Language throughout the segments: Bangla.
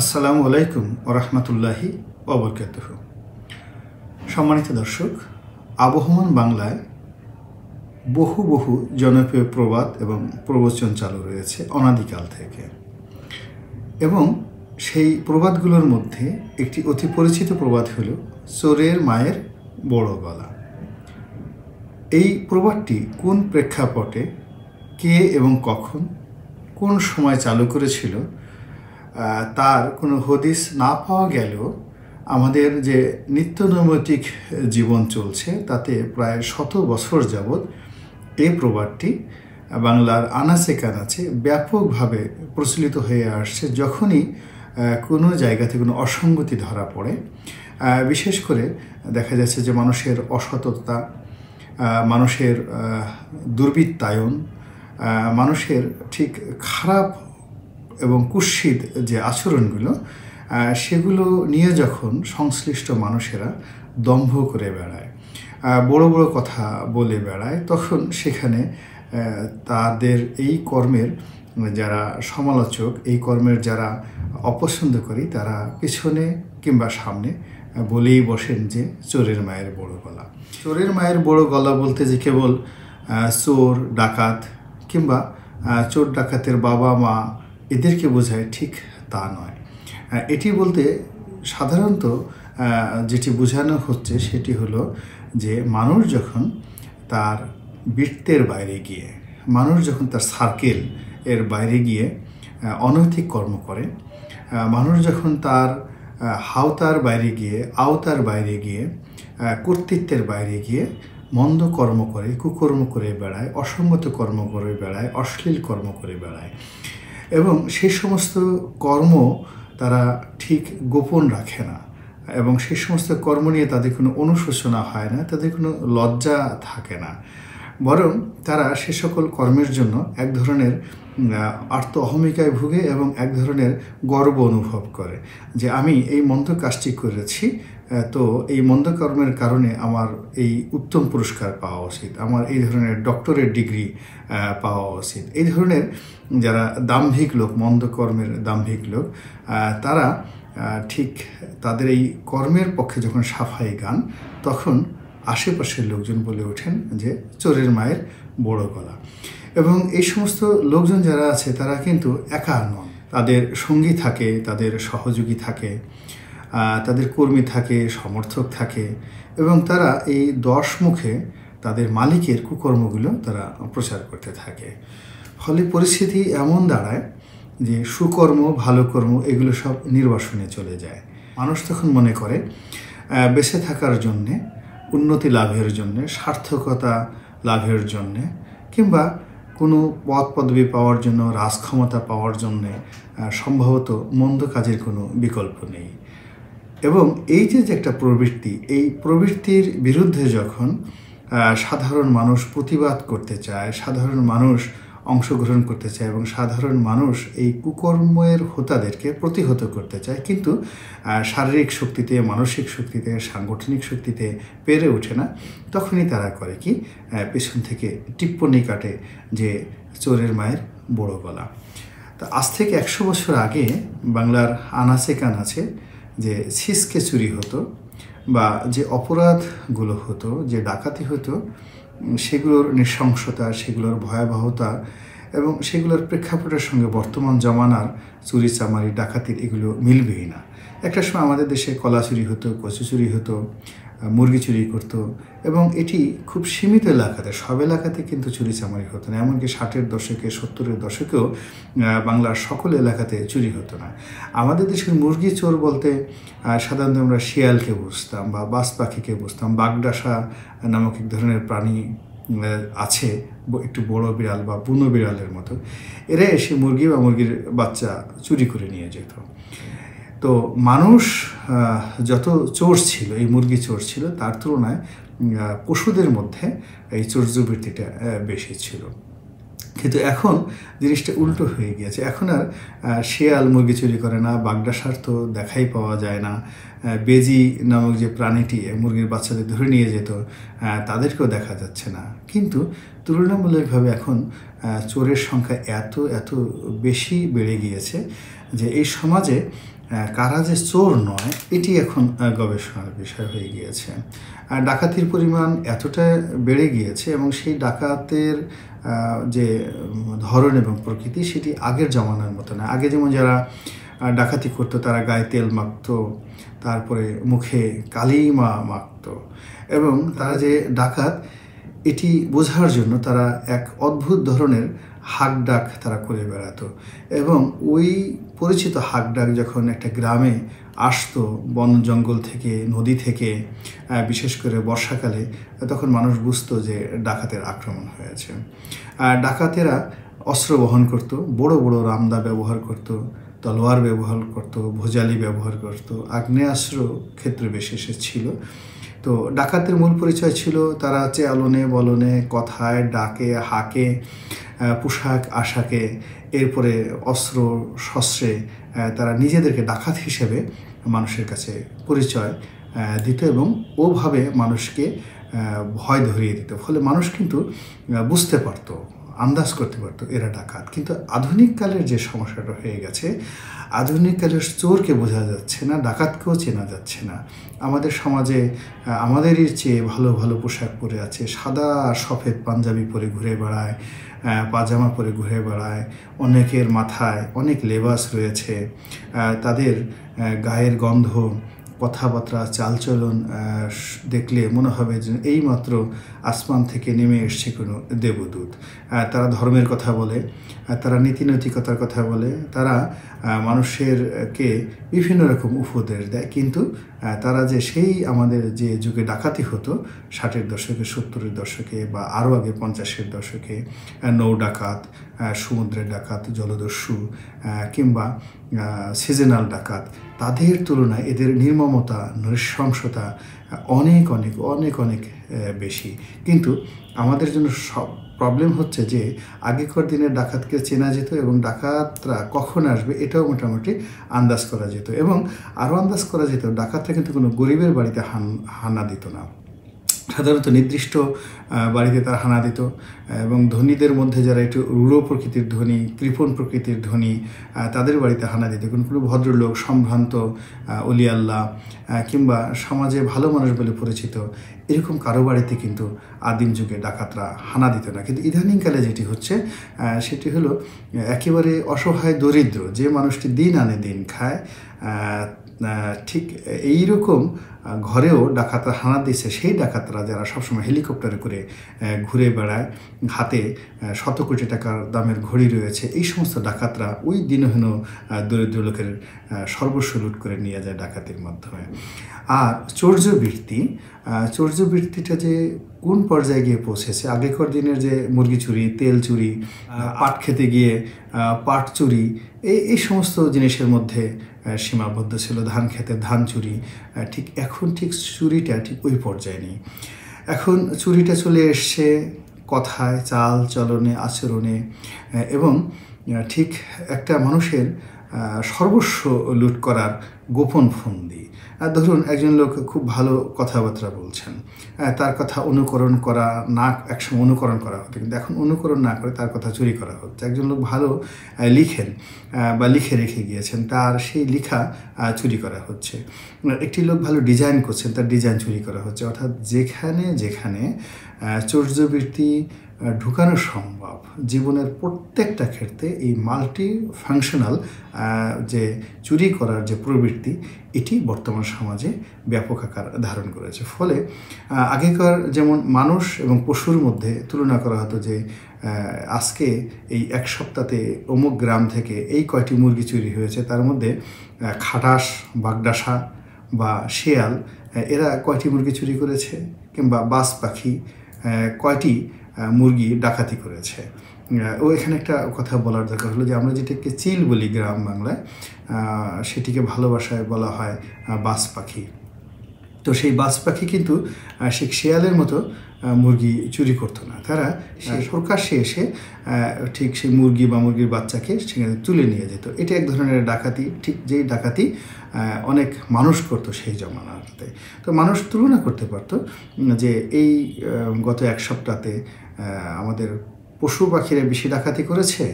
আসসালামু আলাইকুম ওরহমতুল্লাহি অবরকাত সম্মানিত দর্শক আবহমান বাংলায় বহু বহু জনপ্রিয় প্রবাদ এবং প্রবচন চালু রয়েছে অনাদিকাল থেকে এবং সেই প্রবাদগুলোর মধ্যে একটি অতি পরিচিত প্রবাদ হল চোরের মায়ের বড় গলা এই প্রবাদটি কোন প্রেক্ষাপটে কে এবং কখন কোন সময় চালু করেছিল তার কোনো হদিস না পাওয়া গেলেও আমাদের যে নিত্যনৈমিতিক জীবন চলছে তাতে প্রায় শত বছর যাবৎ এই প্রবাদটি বাংলার আনাচে কানাচে ব্যাপকভাবে প্রচলিত হয়ে আসছে যখনই কোনো জায়গাতে কোনো অসঙ্গতি ধরা পড়ে বিশেষ করে দেখা যাচ্ছে যে মানুষের অসততা মানুষের দুর্বৃত্তায়ন মানুষের ঠিক খারাপ এবং কুৎসিত যে আচরণগুলো সেগুলো নিয়ে যখন সংশ্লিষ্ট মানুষেরা দম্ভ করে বেড়ায় বড় বড় কথা বলে বেড়ায় তখন সেখানে তাদের এই কর্মের যারা সমালোচক এই কর্মের যারা অপছন্দ করি তারা পিছনে কিংবা সামনে বলেই বসেন যে চোরের মায়ের বড় গলা চোরের মায়ের বড় গলা বলতে যে কেবল চোর ডাকাত কিংবা চোর ডাকাতের বাবা মা এদেরকে বোঝায় ঠিক তা নয় এটি বলতে সাধারণত যেটি বোঝানো হচ্ছে সেটি হলো যে মানুষ যখন তার বৃত্তের বাইরে গিয়ে মানুষ যখন তার সার্কেল এর বাইরে গিয়ে অনৈতিক কর্ম করে মানুষ যখন তার হাওতার বাইরে গিয়ে আওতার বাইরে গিয়ে কর্তৃত্বের বাইরে গিয়ে মন্দ কর্ম করে কুকর্ম করে বেড়ায় অসঙ্গত কর্ম করে বেড়ায় অশ্লীল কর্ম করে বেড়ায় এবং সেই সমস্ত কর্ম তারা ঠিক গোপন রাখে না এবং সেই সমস্ত কর্ম নিয়ে তাদের কোনো অনুশোচনা হয় না তাদের কোনো লজ্জা থাকে না বরং তারা সে সকল কর্মের জন্য এক ধরনের আর্ত অহমিকায় ভুগে এবং এক ধরনের গর্ব অনুভব করে যে আমি এই মন্ত্র কাজটি করেছি তো এই মন্দ কর্মের কারণে আমার এই উত্তম পুরস্কার পাওয়া উচিত আমার এই ধরনের ডক্টরেট ডিগ্রি পাওয়া উচিত এই ধরনের যারা দাম্ভিক লোক মন্দ কর্মের দাম্ভিক লোক তারা ঠিক তাদের এই কর্মের পক্ষে যখন সাফাই গান তখন আশেপাশের লোকজন বলে ওঠেন যে চোরের মায়ের বড় গলা এবং এই সমস্ত লোকজন যারা আছে তারা কিন্তু একা নন তাদের সঙ্গী থাকে তাদের সহযোগী থাকে তাদের কর্মী থাকে সমর্থক থাকে এবং তারা এই দশ মুখে তাদের মালিকের কুকর্মগুলো তারা প্রচার করতে থাকে ফলে পরিস্থিতি এমন দাঁড়ায় যে সুকর্ম ভালো কর্ম এগুলো সব নির্বাসনে চলে যায় মানুষ তখন মনে করে বেঁচে থাকার জন্যে উন্নতি লাভের জন্যে সার্থকতা লাভের জন্যে কিংবা কোনো পদ পদবি পাওয়ার জন্য রাজক্ষমতা পাওয়ার জন্যে সম্ভবত মন্দ কাজের কোনো বিকল্প নেই এবং এই যে যে একটা প্রবৃত্তি এই প্রবৃত্তির বিরুদ্ধে যখন সাধারণ মানুষ প্রতিবাদ করতে চায় সাধারণ মানুষ অংশগ্রহণ করতে চায় এবং সাধারণ মানুষ এই কুকর্মের হোতাদেরকে প্রতিহত করতে চায় কিন্তু শারীরিক শক্তিতে মানসিক শক্তিতে সাংগঠনিক শক্তিতে পেরে ওঠে না তখনই তারা করে কি পেছন থেকে টিপ্পনি কাটে যে চোরের মায়ের বড় গলা তো আজ থেকে একশো বছর আগে বাংলার আনাচে কানাচে যে সিসকে চুরি হতো বা যে অপরাধগুলো হতো যে ডাকাতি হতো সেগুলোর নৃশংসতা সেগুলোর ভয়াবহতা এবং সেগুলোর প্রেক্ষাপটের সঙ্গে বর্তমান জমানার চুরি চামারি ডাকাতির এগুলো মিলবেই না একটা সময় আমাদের দেশে কলা চুরি হতো কচু চুরি হতো মুরগি চুরি করত এবং এটি খুব সীমিত এলাকাতে সব এলাকাতে কিন্তু চুরি চামারি হতো না এমনকি ষাটের দশকে সত্তরের দশকেও বাংলার সকল এলাকাতে চুরি হতো না আমাদের দেশের মুরগি চোর বলতে সাধারণত আমরা শিয়ালকে বুঝতাম বা বাস পাখিকে বুঝতাম বাগডাসা নামক এক ধরনের প্রাণী আছে একটু বড় বিড়াল বা বুনো বিড়ালের মতো এরা এসে মুরগি বা মুরগির বাচ্চা চুরি করে নিয়ে যেত তো মানুষ যত চোর ছিল এই মুরগি চোর ছিল তার তুলনায় পশুদের মধ্যে এই চৌর্যবৃত্তিটা বেশি ছিল কিন্তু এখন জিনিসটা উল্টো হয়ে গিয়েছে এখন আর শেয়াল মুরগি চুরি করে না বাগডা সার তো দেখাই পাওয়া যায় না বেজি নামক যে প্রাণীটি মুরগির বাচ্চাদের ধরে নিয়ে যেত তাদেরকেও দেখা যাচ্ছে না কিন্তু তুলনামূলকভাবে এখন চোরের সংখ্যা এত এত বেশি বেড়ে গিয়েছে যে এই সমাজে কারা যে চোর নয় এটি এখন গবেষণার বিষয় হয়ে গিয়েছে আর ডাকাতির পরিমাণ এতটা বেড়ে গিয়েছে এবং সেই ডাকাতের যে ধরন এবং প্রকৃতি সেটি আগের জমানার মতো না আগে যেমন যারা ডাকাতি করতো তারা গায়ে তেল মাখত তারপরে মুখে কালিমা মাখত এবং তারা যে ডাকাত এটি বোঝার জন্য তারা এক অদ্ভুত ধরনের হাক ডাক তারা করে বেড়াতো এবং ওই পরিচিত হাক ডাক যখন একটা গ্রামে আসতো বন জঙ্গল থেকে নদী থেকে বিশেষ করে বর্ষাকালে তখন মানুষ বুঝতো যে ডাকাতের আক্রমণ হয়েছে ডাকাতেরা অস্ত্র বহন করত বড় বড় রামদা ব্যবহার করত তলোয়ার ব্যবহার করত ভোজালি ব্যবহার করত আগ্নেয়াস্ত্র ক্ষেত্রে বিশেষে ছিল তো ডাকাতদের মূল পরিচয় ছিল তারা চেয়ালনে বলনে কথায় ডাকে হাকে পোশাক আশাকে এরপরে অস্ত্র শস্ত্রে তারা নিজেদেরকে ডাকাত হিসেবে মানুষের কাছে পরিচয় দিত এবং ওভাবে মানুষকে ভয় ধরিয়ে দিত ফলে মানুষ কিন্তু বুঝতে পারতো আন্দাজ করতে পারতো এরা ডাকাত কিন্তু আধুনিককালের যে সমস্যাটা হয়ে গেছে আধুনিককালের চোরকে বোঝা যাচ্ছে না ডাকাতকেও চেনা যাচ্ছে না আমাদের সমাজে আমাদেরই চেয়ে ভালো ভালো পোশাক পরে আছে সাদা সফেদ পাঞ্জাবি পরে ঘুরে বেড়ায় পাজামা পরে ঘুরে বেড়ায় অনেকের মাথায় অনেক লেবাস রয়েছে তাদের গায়ের গন্ধ কথাবার্তা চালচলন দেখলে মনে হবে যে এই মাত্র আসমান থেকে নেমে এসছে কোনো দেবদূত তারা ধর্মের কথা বলে তারা নীতিনৈতিকতার কথা বলে তারা মানুষেরকে বিভিন্ন রকম উপদেশ দেয় কিন্তু তারা যে সেই আমাদের যে যুগে ডাকাতি হতো ষাটের দশকে সত্তরের দশকে বা আরও আগে পঞ্চাশের দশকে নৌ ডাকাত সমুদ্রের ডাকাত জলদস্যু কিংবা সিজনাল ডাকাত তাদের তুলনায় এদের নির্মমতা নৃশংসতা অনেক অনেক অনেক অনেক বেশি কিন্তু আমাদের জন্য সব প্রবলেম হচ্ছে যে আগেকার দিনের ডাকাতকে চেনা যেত এবং ডাকাতরা কখন আসবে এটাও মোটামুটি আন্দাজ করা যেত এবং আরও আন্দাজ করা যেত ডাকাতরা কিন্তু কোনো গরিবের বাড়িতে হান হানা দিত না সাধারণত নির্দিষ্ট বাড়িতে তার হানা দিত এবং ধনীদের মধ্যে যারা একটু রূঢ় প্রকৃতির ধনী কৃপণ প্রকৃতির ধনী তাদের বাড়িতে হানা দিত কোনো কোনো ভদ্রলোক সম্ভ্রান্ত অলিয়াল্লাহ কিংবা সমাজে ভালো মানুষ বলে পরিচিত এরকম কারো বাড়িতে কিন্তু আদিম যুগে ডাকাতরা হানা দিত না কিন্তু ইদানিংকালে যেটি হচ্ছে সেটি হলো একেবারে অসহায় দরিদ্র যে মানুষটি দিন আনে দিন খায় ঠিক এই রকম ঘরেও ডাকাতরা হানা দিচ্ছে সেই ডাকাতরা যারা সবসময় হেলিকপ্টারে করে ঘুরে বেড়ায় হাতে শত কোটি টাকার দামের ঘড়ি রয়েছে এই সমস্ত ডাকাতরা ওই দিনহীন দরিদ্র লোকের সর্বস্ব লুট করে নিয়ে যায় ডাকাতির মাধ্যমে আর চৌর্যবৃত্তি চৌর্যবৃত্তিটা যে কোন পর্যায়ে গিয়ে পৌঁছেছে আগেকার দিনের যে মুরগি চুরি তেল চুরি পাট খেতে গিয়ে পাট চুরি এই এই সমস্ত জিনিসের মধ্যে সীমাবদ্ধ ছিল ধান খেতে ধান চুরি ঠিক এখন ঠিক চুরিটা ঠিক ওই পর্যায়ে নেই এখন চুরিটা চলে এসছে কথায় চাল চলনে আচরণে এবং ঠিক একটা মানুষের সর্বস্ব লুট করার গোপন ফন্দি ধরুন একজন লোক খুব ভালো কথাবার্তা বলছেন তার কথা অনুকরণ করা না একসময় অনুকরণ করা হতো কিন্তু এখন অনুকরণ না করে তার কথা চুরি করা হচ্ছে একজন লোক ভালো লিখেন বা লিখে রেখে গিয়েছেন তার সেই লিখা চুরি করা হচ্ছে একটি লোক ভালো ডিজাইন করছেন তার ডিজাইন চুরি করা হচ্ছে অর্থাৎ যেখানে যেখানে চর্যবৃত্তি ঢুকানো সম্ভব জীবনের প্রত্যেকটা ক্ষেত্রে এই মাল্টি ফাংশনাল যে চুরি করার যে প্রবৃত্তি এটি বর্তমান সমাজে ব্যাপক আকার ধারণ করেছে ফলে আগেকার যেমন মানুষ এবং পশুর মধ্যে তুলনা করা হতো যে আজকে এই এক সপ্তাহে অমুক গ্রাম থেকে এই কয়টি মুরগি চুরি হয়েছে তার মধ্যে খাটাস বাগডাসা বা শেয়াল এরা কয়টি মুরগি চুরি করেছে কিংবা বাস পাখি কয়টি মুরগি ডাকাতি করেছে ও এখানে একটা কথা বলার দরকার হলো যে আমরা যেটাকে চিল বলি গ্রাম বাংলায় সেটিকে ভালোবাসায় বলা হয় বাস পাখি তো সেই বাস পাখি কিন্তু সে শেয়ালের মতো মুরগি চুরি করতো না তারা প্রকাশ্যে এসে ঠিক সেই মুরগি বা মুরগির বাচ্চাকে সেখানে তুলে নিয়ে যেত এটা এক ধরনের ডাকাতি ঠিক যেই ডাকাতি অনেক মানুষ করতো সেই জমানাতে তো মানুষ তুলনা করতে পারতো যে এই গত এক সপ্তাহতে আমাদের পশু পাখিরা বেশি ডাকাতি করেছে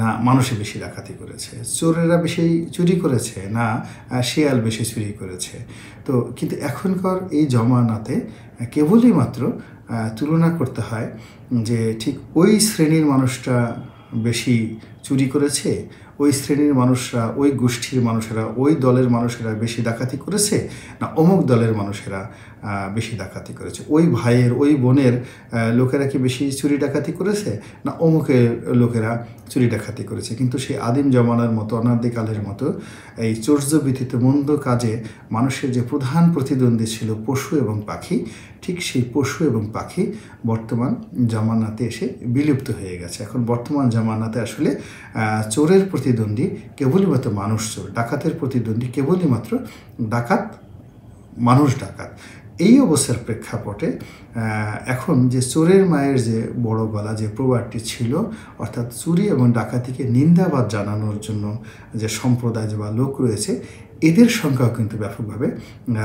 না মানুষে বেশি ডাকাতি করেছে চোরেরা বেশি চুরি করেছে না শিয়াল বেশি চুরি করেছে তো কিন্তু এখনকার এই জমানাতে কেবলই মাত্র তুলনা করতে হয় যে ঠিক ওই শ্রেণীর মানুষটা বেশি চুরি করেছে ওই শ্রেণীর মানুষরা ওই গোষ্ঠীর মানুষেরা ওই দলের মানুষেরা বেশি ডাকাতি করেছে না অমুক দলের মানুষেরা বেশি ডাকাতি করেছে ওই ভাইয়ের ওই বোনের লোকেরা কি বেশি চুরি ডাকাতি করেছে না অমুকের লোকেরা চুরি ডাকাতি করেছে কিন্তু সেই আদিম জমানার মতো অনাদিকালের মতো এই ব্যথিত মন্দ কাজে মানুষের যে প্রধান প্রতিদ্বন্দ্বী ছিল পশু এবং পাখি ঠিক সেই পশু এবং পাখি বর্তমান জামানাতে এসে বিলুপ্ত হয়ে গেছে এখন বর্তমান জামানাতে আসলে চোরের প্রতি প্রতিদ্বন্দ্বী কেবলইমাত্র মানুষ চোর ডাকাতের প্রতিদ্বন্দ্বী কেবলই মাত্র ডাকাত মানুষ ডাকাত এই অবস্থার প্রেক্ষাপটে এখন যে চোরের মায়ের যে বড় গলা যে প্রবাদটি ছিল অর্থাৎ চুরি এবং ডাকাতিকে নিন্দাবাদ জানানোর জন্য যে সম্প্রদায় বা লোক রয়েছে এদের সংখ্যাও কিন্তু ব্যাপকভাবে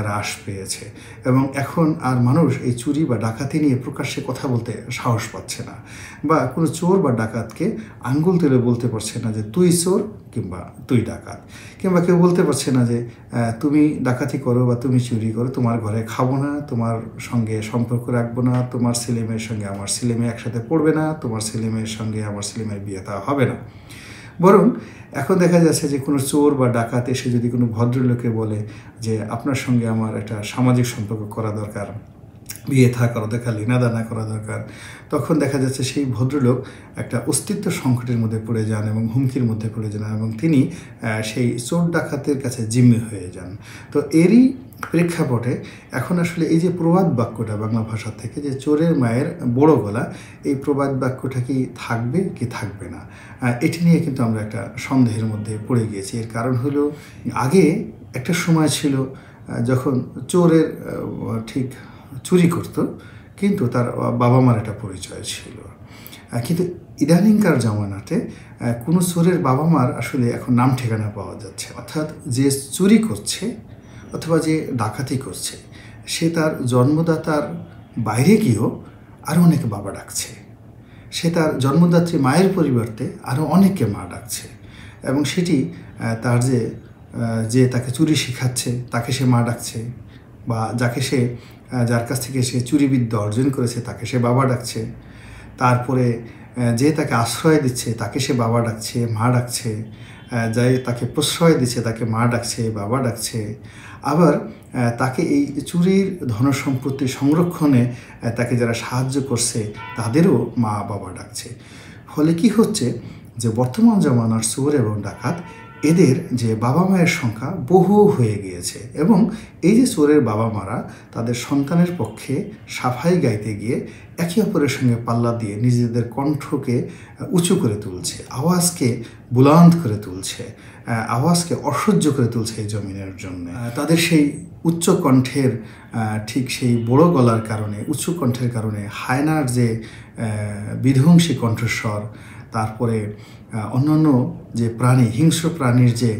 হ্রাস পেয়েছে এবং এখন আর মানুষ এই চুরি বা ডাকাতি নিয়ে প্রকাশ্যে কথা বলতে সাহস পাচ্ছে না বা কোনো চোর বা ডাকাতকে আঙ্গুল তুলে বলতে পারছে না যে তুই চোর কিংবা তুই ডাকাত কিংবা কেউ বলতে পারছে না যে তুমি ডাকাতি করো বা তুমি চুরি করো তোমার ঘরে খাবো না তোমার সঙ্গে সম্পর্ক রাখবো না তোমার ছেলেমেয়ের সঙ্গে আমার ছেলেমেয়ে একসাথে পড়বে না তোমার ছেলেমেয়ের সঙ্গে আমার ছেলেমেয়ের বিয়ে তা হবে না বরং এখন দেখা যাচ্ছে যে কোনো চোর বা ডাকাত এসে যদি কোনো ভদ্রলোকে বলে যে আপনার সঙ্গে আমার একটা সামাজিক সম্পর্ক করা দরকার বিয়ে থা করা দেখা লীনাদানা করা দরকার তখন দেখা যাচ্ছে সেই ভদ্রলোক একটা অস্তিত্ব সংকটের মধ্যে পড়ে যান এবং হুমকির মধ্যে পড়ে যান এবং তিনি সেই চোর ডাকাতের কাছে জিম্মি হয়ে যান তো এরই প্রেক্ষাপটে এখন আসলে এই যে প্রবাদ বাক্যটা বাংলা ভাষা থেকে যে চোরের মায়ের বড় গলা এই প্রবাদ বাক্যটা কি থাকবে কি থাকবে না এটি নিয়ে কিন্তু আমরা একটা সন্দেহের মধ্যে পড়ে গিয়েছি এর কারণ হলো আগে একটা সময় ছিল যখন চোরের ঠিক চুরি করত কিন্তু তার বাবা মার একটা পরিচয় ছিল কিন্তু ইদানিংকার জামানাতে কোনো চোরের বাবা মার আসলে এখন নাম ঠিকানা পাওয়া যাচ্ছে অর্থাৎ যে চুরি করছে অথবা যে ডাকাতি করছে সে তার জন্মদাতার বাইরে গিয়েও আরও অনেকে বাবা ডাকছে সে তার জন্মদাত্রী মায়ের পরিবর্তে আরও অনেককে মা ডাকছে এবং সেটি তার যে যে তাকে চুরি শেখাচ্ছে তাকে সে মা ডাকছে বা যাকে সে যার কাছ থেকে সে চুরিবিদ্যা অর্জন করেছে তাকে সে বাবা ডাকছে তারপরে যে তাকে আশ্রয় দিচ্ছে তাকে সে বাবা ডাকছে মা ডাকছে যাই তাকে প্রশ্রয় দিচ্ছে তাকে মা ডাকছে বাবা ডাকছে আবার তাকে এই চুরির ধনসম্পত্তি সংরক্ষণে তাকে যারা সাহায্য করছে তাদেরও মা বাবা ডাকছে ফলে কি হচ্ছে যে বর্তমান জমানার চোর এবং ডাকাত এদের যে বাবা মায়ের সংখ্যা বহু হয়ে গিয়েছে এবং এই যে চোরের বাবা মারা তাদের সন্তানের পক্ষে সাফাই গাইতে গিয়ে একে অপরের সঙ্গে পাল্লা দিয়ে নিজেদের কণ্ঠকে উঁচু করে তুলছে আওয়াজকে বুলান্ত করে তুলছে আওয়াজকে অসহ্য করে তুলছে এই জমিনের জন্য তাদের সেই উচ্চ কণ্ঠের ঠিক সেই বড় গলার কারণে উচ্চ কণ্ঠের কারণে হায়নার যে বিধ্বংসী কণ্ঠস্বর তারপরে অন্যান্য যে প্রাণী হিংস্র প্রাণীর যে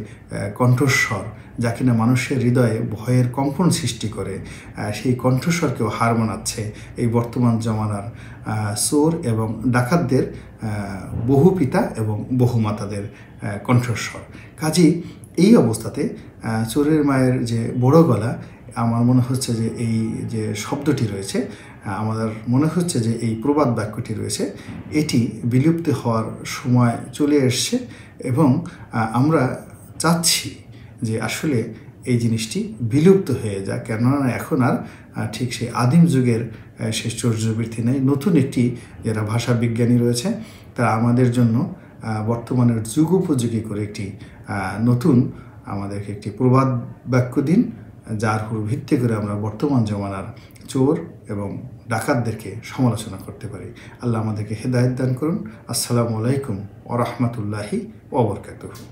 কণ্ঠস্বর যা কিনা মানুষের হৃদয়ে ভয়ের কম্পন সৃষ্টি করে সেই কণ্ঠস্বরকেও হার মানাচ্ছে এই বর্তমান জমানার চোর এবং ডাকাতদের বহু পিতা এবং বহু মাতাদের কণ্ঠস্বর কাজেই এই অবস্থাতে চোরের মায়ের যে বড় গলা আমার মনে হচ্ছে যে এই যে শব্দটি রয়েছে আমাদের মনে হচ্ছে যে এই প্রবাদ বাক্যটি রয়েছে এটি বিলুপ্ত হওয়ার সময় চলে এসছে এবং আমরা চাচ্ছি যে আসলে এই জিনিসটি বিলুপ্ত হয়ে যায় কেননা এখন আর ঠিক সেই আদিম যুগের সেই চর্যবৃত্তি নেই নতুন একটি যারা ভাষা বিজ্ঞানী রয়েছে তারা আমাদের জন্য বর্তমানের যুগ উপযোগী করে একটি নতুন আমাদেরকে একটি প্রবাদ বাক্য দিন যার উপর ভিত্তি করে আমরা বর্তমান জমানার চোর এবং ডাকাতদেরকে সমালোচনা করতে পারি আল্লাহ আমাদেরকে হেদায়ত দান করুন আসসালামু আলাইকুম ওরহমতুল্লাহি ওবরকাত